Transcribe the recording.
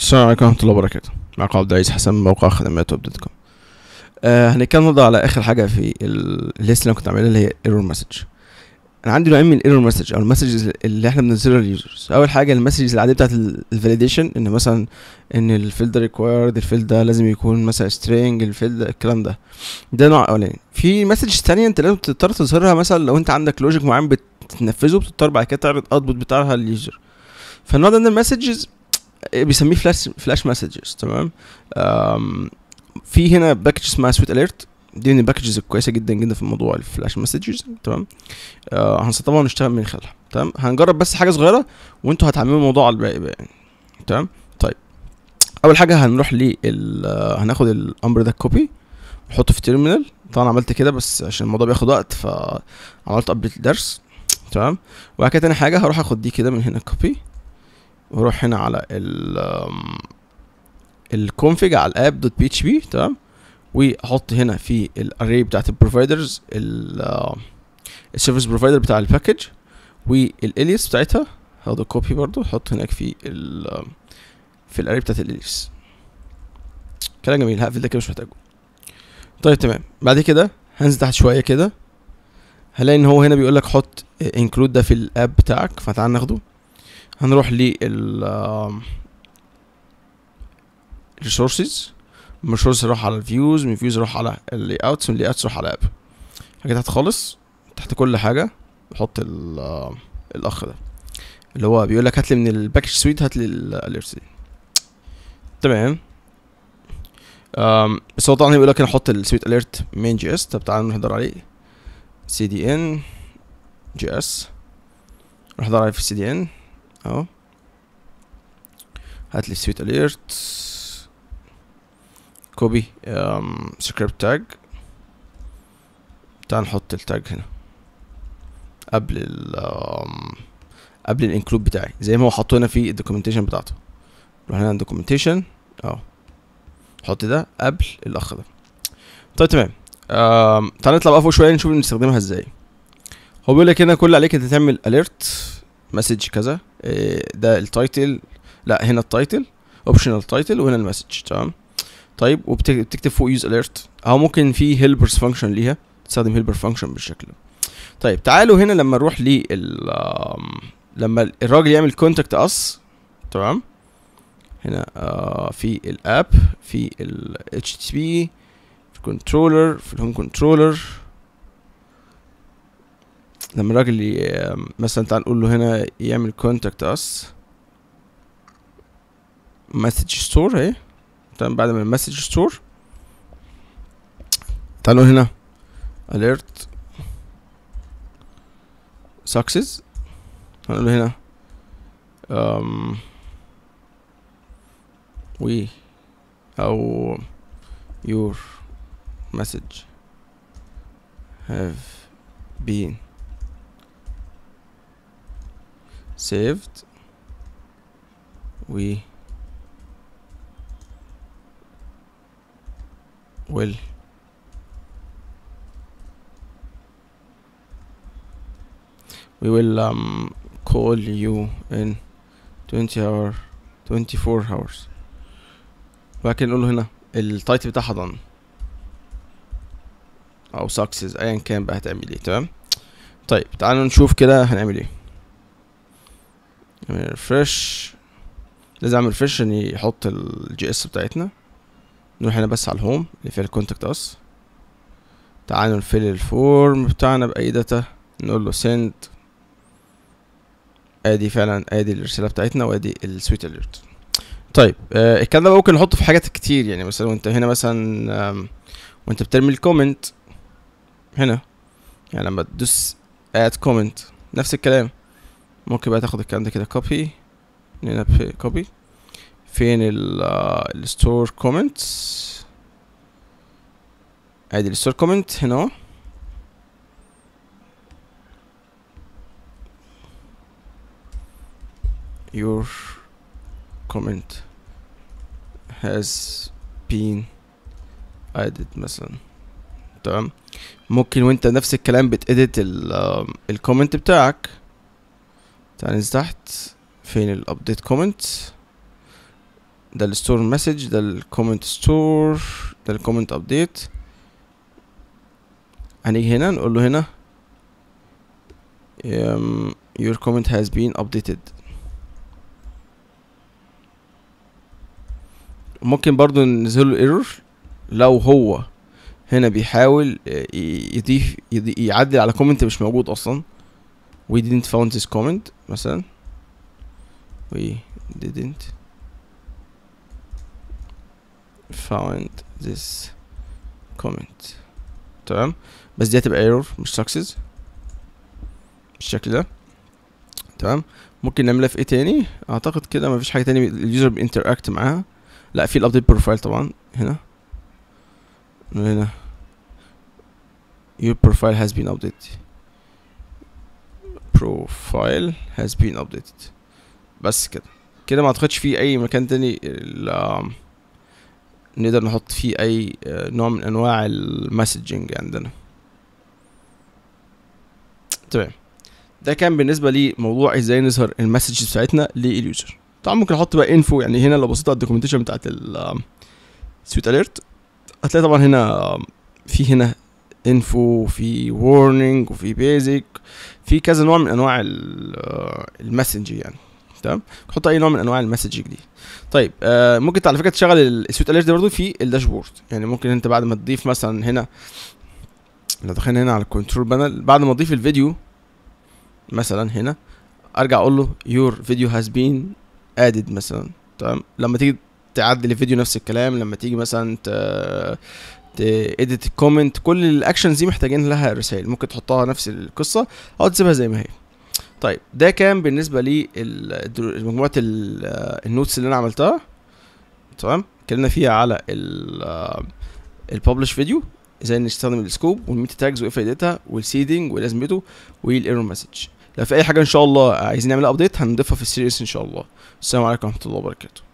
السلام عليكم ورحمة الله وبركاته معكم عبد العزيز حسن من موقع خدمات ويب دوت كوم هنتكلم النهارده على اخر حاجه في الليست اللي انا كنت عاملها اللي هي ايرور مسج انا عندي نوعين من الايرور مسج او المسجز اللي احنا بننزلها لليوزرز اول حاجه المسجز العاديه بتاعت الفاليديشن ان مثلا ان الفيلد ده ريكوايرد الفيلد ده لازم يكون مثلا سترينج الفيلد الكلام ده ده نوع اولاني في مسجز تانية انت لازم تضطر تظهرها مثلا لو انت عندك لوجيك معين بتنفذه بتضطر بعد كده تعرض اوتبوت بتاعها لليوزر فالنوع ده من المسجز إيه، بيسميه فلاش فلاش مسجز تمام في هنا باكج اسمها سويت اليرت دي من الباكجز الكويسه جدا جدا في موضوع الفلاش مسجز تمام آه هنسطبها ونشتغل من خلالها تمام هنجرب بس حاجه صغيره وانتوا هتعملوا الموضوع على الباقي بقى يعني تمام طيب اول حاجه هنروح لل آه، هناخد الامر ده كوبي نحطه في تيرمينال طبعا عملت كده بس عشان الموضوع بياخد وقت فعملت ابديت الدرس تمام وبعد كده تاني حاجه هروح اخد دي كده من هنا كوبي واروح هنا على ال config على الاب دوت بي اتش بي تمام واحط هنا في الاري بتاعت البروفايدرز السيرفيس بروفايدر بتاع الباكج والاليس بتاعتها هاخد الكوبي برضو احط هناك في ال في الاري بتاعت الاليس كلام جميل هقفل ده كده مش محتاجه طيب تمام بعد كده هنزل تحت شويه كده هلاقي ان هو هنا بيقول لك حط انكلود آه، ده في الاب بتاعك فتعال ناخده هنروح لل resources من resources نروح على الفيوز من فيوز نروح على اللي اوتس من اللي اوتس نروح على اب حاجه تحت خالص تحت كل حاجه نحط الاخ ده اللي هو بيقول لك هات لي من الباكج سويت هات لي الاليرتس دي تمام بس هو طبعا بيقول لك احط السويت اليرت مين جي اس طب تعالى نحضر عليه سي دي ان جي اس نحضر عليه في السي دي ان اهو هات لي سويت اليرت كوبي سكريبت تاج تعال نحط التاج هنا قبل ال um, قبل الانكلود بتاعي زي ما هو حاطه هنا في الدوكيومنتيشن بتاعته نروح هنا الدوكيومنتيشن اهو نحط ده قبل الاخ ده طيب تمام تعال نطلع بقى فوق شويه نشوف بنستخدمها ازاي هو بيقول لك هنا كل اللي عليك انت تعمل اليرت مسج كذا إيه، ده التايتل لا هنا التايتل اوبشنال تايتل وهنا المسج تمام طيب وبتكتب فوق يوز اليرت او ممكن في هيلبرز فانكشن ليها تستخدم هيلبر فانكشن بالشكل ده طيب تعالوا هنا لما نروح ل لما الراجل يعمل كونتاكت اس تمام هنا آه، في الاب في ال بي في الكنترولر في الهوم كنترولر لما الراجل مثلا تعال نقول له هنا يعمل كونتاكت اس مسج ستور اهي تمام بعد ما المسج ستور تعال نقول هنا alert success هنقول هنا um, we او your message have been saved و will we will um, call you in 20 hour 24 hours وبعد كده له هنا التايتل بتاعها حضن او success ايا كان بقى هتعمل ايه تمام طيب تعالوا نشوف كده هنعمل ايه نعمل ريفرش لازم اعمل ريفرش اني يحط الجي اس بتاعتنا نروح هنا بس على الهوم اللي فيها الكونتاكت اس تعالوا نفل الفورم بتاعنا باي داتا نقول له سند ادي فعلا ادي الرساله بتاعتنا وادي السويت اليرت طيب آه الكلام ده ممكن نحطه في حاجات كتير يعني مثلا وانت هنا مثلا وانت بترمي الكومنت هنا يعني لما تدوس اد كومنت نفس الكلام ممكن بقى تاخد الكلام ده كده كوبي هنا في كوبي فين ال الستور كومنت ادي الستور كومنت هنا your comment has been added مثلا تمام ممكن وانت نفس الكلام بتedit الكومنت آه، بتاعك تعال ننزل تحت فين الابديت كومنت ده الستور مسج ده الكومنت ستور ده الكومنت ابديت هنيجي هنا نقول له هنا um, your comment has been updated ممكن برضو ننزله ايرور لو هو هنا بيحاول آه، يضيف يعدل على كومنت مش موجود اصلا we didn't found this comment مثلا we didn't found this comment تمام بس دي هتبقى error مش success بالشكل ده تمام ممكن نعملها في ايه تاني اعتقد كده مفيش حاجه تاني اليوزر بينتراكت معاها لا في الابديت بروفايل طبعا هنا هنا your profile has been updated بروفايل هاز بين ابديتد بس كده كده ما اعتقدش في اي مكان تاني نقدر نحط فيه اي آه، نوع من انواع المسجنج عندنا تمام ده كان بالنسبه لموضوع ازاي نظهر المسج بتاعتنا لليوزر طبعا ممكن احط بقى انفو يعني هنا لو بصيت على الدوكيومنتيشن بتاعت السويت اليرت هتلاقي طبعا هنا في هنا انفو وفي وورنينج وفي بيزك في كذا نوع من انواع آه، المسج يعني تمام تحط اي نوع من انواع المسج دي طيب آه ممكن على فكره تشغل السويت اليرت ده برضو في الداشبورد يعني ممكن انت بعد ما تضيف مثلا هنا لو دخلنا هنا على الكنترول بانل بعد ما اضيف الفيديو مثلا هنا ارجع اقول له يور فيديو هاز بين ادد مثلا تمام لما تيجي تعدل الفيديو نفس الكلام لما تيجي مثلا اديت آه، الكومنت كل الاكشنز دي محتاجين لها رسائل ممكن تحطها نفس القصه او تسيبها زي ما هي طيب ده كان بالنسبه لي مجموعه النوتس آه، اللي انا عملتها تمام اتكلمنا فيها على الببلش آه، فيديو ازاي نستخدم السكوب والميتا تاجز وايه فائدتها والسيدنج ولازمته والايرور مسج لو في اي حاجه ان شاء الله عايزين نعمل ابديت هنضيفها في السيريس ان شاء الله السلام عليكم ورحمه الله وبركاته